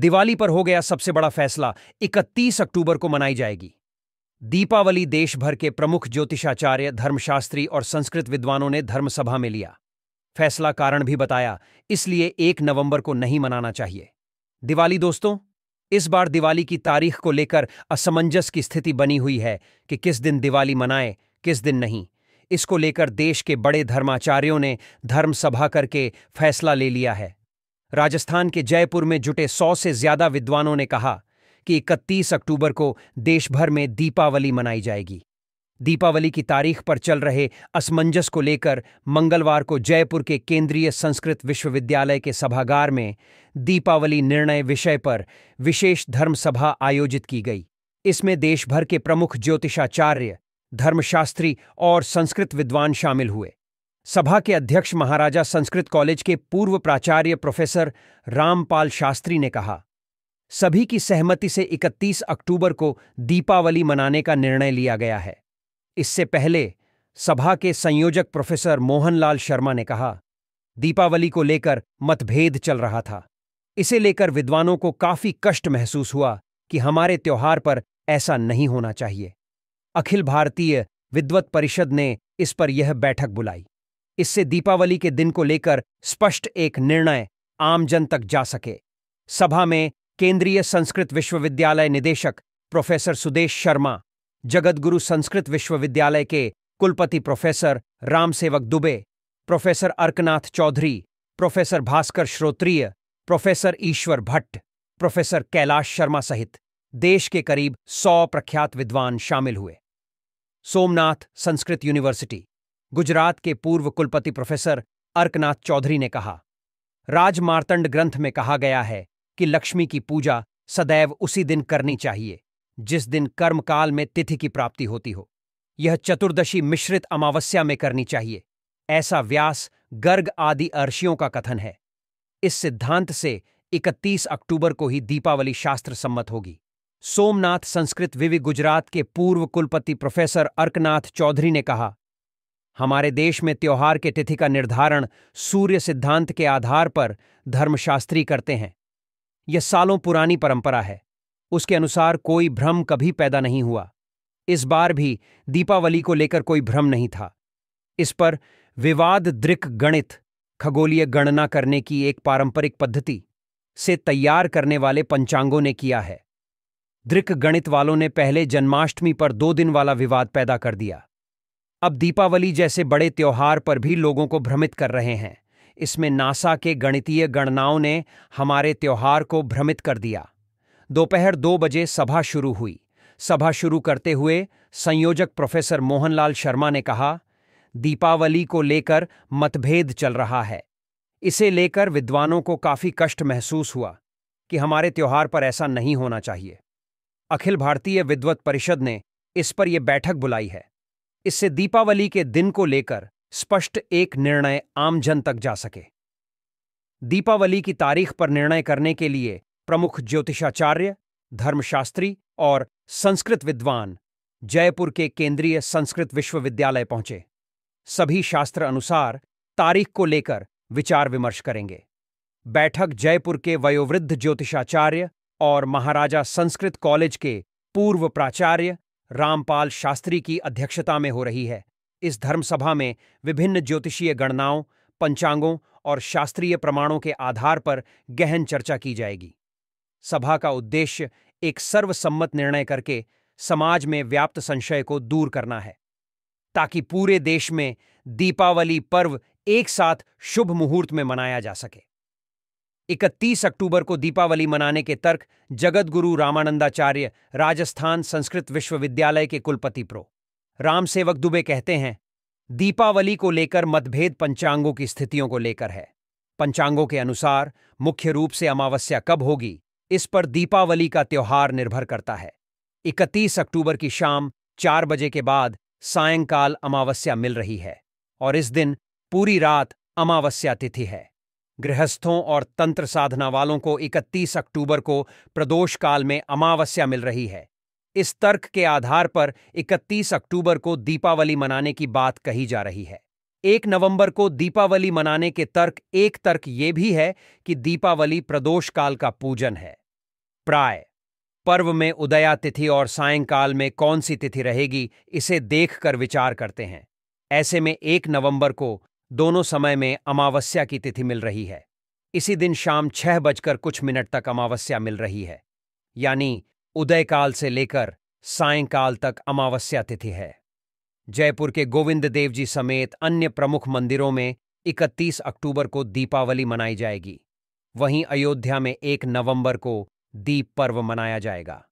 दिवाली पर हो गया सबसे बड़ा फैसला 31 अक्टूबर को मनाई जाएगी दीपावली देश भर के प्रमुख ज्योतिषाचार्य धर्मशास्त्री और संस्कृत विद्वानों ने धर्मसभा में लिया फैसला कारण भी बताया इसलिए एक नवंबर को नहीं मनाना चाहिए दिवाली दोस्तों इस बार दिवाली की तारीख को लेकर असमंजस की स्थिति बनी हुई है कि किस दिन दिवाली मनाए किस दिन नहीं इसको लेकर देश के बड़े धर्माचार्यों ने धर्म सभा करके फैसला ले लिया है राजस्थान के जयपुर में जुटे सौ से ज्यादा विद्वानों ने कहा कि इकतीस अक्टूबर को देशभर में दीपावली मनाई जाएगी दीपावली की तारीख पर चल रहे असमंजस को लेकर मंगलवार को जयपुर के केंद्रीय संस्कृत विश्वविद्यालय के सभागार में दीपावली निर्णय विषय पर विशेष धर्म सभा आयोजित की गई इसमें देशभर के प्रमुख ज्योतिषाचार्य धर्मशास्त्री और संस्कृत विद्वान शामिल हुए सभा के अध्यक्ष महाराजा संस्कृत कॉलेज के पूर्व प्राचार्य प्रोफेसर रामपाल शास्त्री ने कहा सभी की सहमति से 31 अक्टूबर को दीपावली मनाने का निर्णय लिया गया है इससे पहले सभा के संयोजक प्रोफेसर मोहनलाल शर्मा ने कहा दीपावली को लेकर मतभेद चल रहा था इसे लेकर विद्वानों को काफी कष्ट महसूस हुआ कि हमारे त्यौहार पर ऐसा नहीं होना चाहिए अखिल भारतीय विद्वत परिषद ने इस पर यह बैठक बुलाई इससे दीपावली के दिन को लेकर स्पष्ट एक निर्णय आमजन तक जा सके सभा में केंद्रीय संस्कृत विश्वविद्यालय निदेशक प्रोफेसर सुदेश शर्मा जगतगुरु संस्कृत विश्वविद्यालय के कुलपति professor Ramsevak Dubey professor Arkanath Chaudhary professor Bhaskar Shrotriya professor Ishwar Bhatt professor Kailash Sharma सहित देश के करीब सौ प्रख्यात विद्वान शामिल हुए सोमनाथ संस्कृत यूनिवर्सिटी गुजरात के पूर्व कुलपति प्रोफेसर अर्कनाथ चौधरी ने कहा राजमार्तंड ग्रंथ में कहा गया है कि लक्ष्मी की पूजा सदैव उसी दिन करनी चाहिए जिस दिन कर्मकाल में तिथि की प्राप्ति होती हो यह चतुर्दशी मिश्रित अमावस्या में करनी चाहिए ऐसा व्यास गर्ग आदि अर्षियों का कथन है इस सिद्धांत से 31 अक्टूबर को ही दीपावली शास्त्र सम्मत होगी सोमनाथ संस्कृत विवि गुजरात के पूर्व कुलपति प्रोफेसर अर्कनाथ चौधरी ने कहा हमारे देश में त्योहार के तिथि का निर्धारण सूर्य सिद्धांत के आधार पर धर्मशास्त्री करते हैं यह सालों पुरानी परंपरा है उसके अनुसार कोई भ्रम कभी पैदा नहीं हुआ इस बार भी दीपावली को लेकर कोई भ्रम नहीं था इस पर विवाद दृक गणित खगोलीय गणना करने की एक पारंपरिक पद्धति से तैयार करने वाले पंचांगों ने किया है दृक गणित वालों ने पहले जन्माष्टमी पर दो दिन वाला विवाद पैदा कर दिया अब दीपावली जैसे बड़े त्यौहार पर भी लोगों को भ्रमित कर रहे हैं इसमें नासा के गणितीय गणनाओं ने हमारे त्यौहार को भ्रमित कर दिया दोपहर दो बजे सभा शुरू हुई सभा शुरू करते हुए संयोजक प्रोफेसर मोहनलाल शर्मा ने कहा दीपावली को लेकर मतभेद चल रहा है इसे लेकर विद्वानों को काफी कष्ट महसूस हुआ कि हमारे त्यौहार पर ऐसा नहीं होना चाहिए अखिल भारतीय विद्वत परिषद ने इस पर यह बैठक बुलाई है इससे दीपावली के दिन को लेकर स्पष्ट एक निर्णय आमजन तक जा सके दीपावली की तारीख पर निर्णय करने के लिए प्रमुख ज्योतिषाचार्य धर्मशास्त्री और संस्कृत विद्वान जयपुर के केंद्रीय संस्कृत विश्वविद्यालय पहुंचे सभी शास्त्र अनुसार तारीख को लेकर विचार विमर्श करेंगे बैठक जयपुर के वयोवृद्ध ज्योतिषाचार्य और महाराजा संस्कृत कॉलेज के पूर्व प्राचार्य रामपाल शास्त्री की अध्यक्षता में हो रही है इस धर्मसभा में विभिन्न ज्योतिषीय गणनाओं पंचांगों और शास्त्रीय प्रमाणों के आधार पर गहन चर्चा की जाएगी सभा का उद्देश्य एक सर्वसम्मत निर्णय करके समाज में व्याप्त संशय को दूर करना है ताकि पूरे देश में दीपावली पर्व एक साथ शुभ मुहूर्त में मनाया जा सके 31 अक्टूबर को दीपावली मनाने के तर्क जगतगुरु रामानंदाचार्य राजस्थान संस्कृत विश्वविद्यालय के कुलपति प्रो राम सेवक दुबे कहते हैं दीपावली को लेकर मतभेद पंचांगों की स्थितियों को लेकर है पंचांगों के अनुसार मुख्य रूप से अमावस्या कब होगी इस पर दीपावली का त्यौहार निर्भर करता है 31 अक्टूबर की शाम चार बजे के बाद सायंकाल अमावस्या मिल रही है और इस दिन पूरी रात अमावस्या तिथि है गृहस्थों और तंत्र साधना वालों को 31 अक्टूबर को प्रदोष काल में अमावस्या मिल रही है इस तर्क के आधार पर 31 अक्टूबर को दीपावली मनाने की बात कही जा रही है एक नवंबर को दीपावली मनाने के तर्क एक तर्क ये भी है कि दीपावली प्रदोष काल का पूजन है प्राय पर्व में उदया तिथि और सायंकाल में कौन सी तिथि रहेगी इसे देखकर विचार करते हैं ऐसे में एक नवंबर को दोनों समय में अमावस्या की तिथि मिल रही है इसी दिन शाम छह बजकर कुछ मिनट तक अमावस्या मिल रही है यानी उदयकाल से लेकर सायकाल तक अमावस्या तिथि है जयपुर के गोविंद देव जी समेत अन्य प्रमुख मंदिरों में 31 अक्टूबर को दीपावली मनाई जाएगी वहीं अयोध्या में 1 नवंबर को दीप पर्व मनाया जाएगा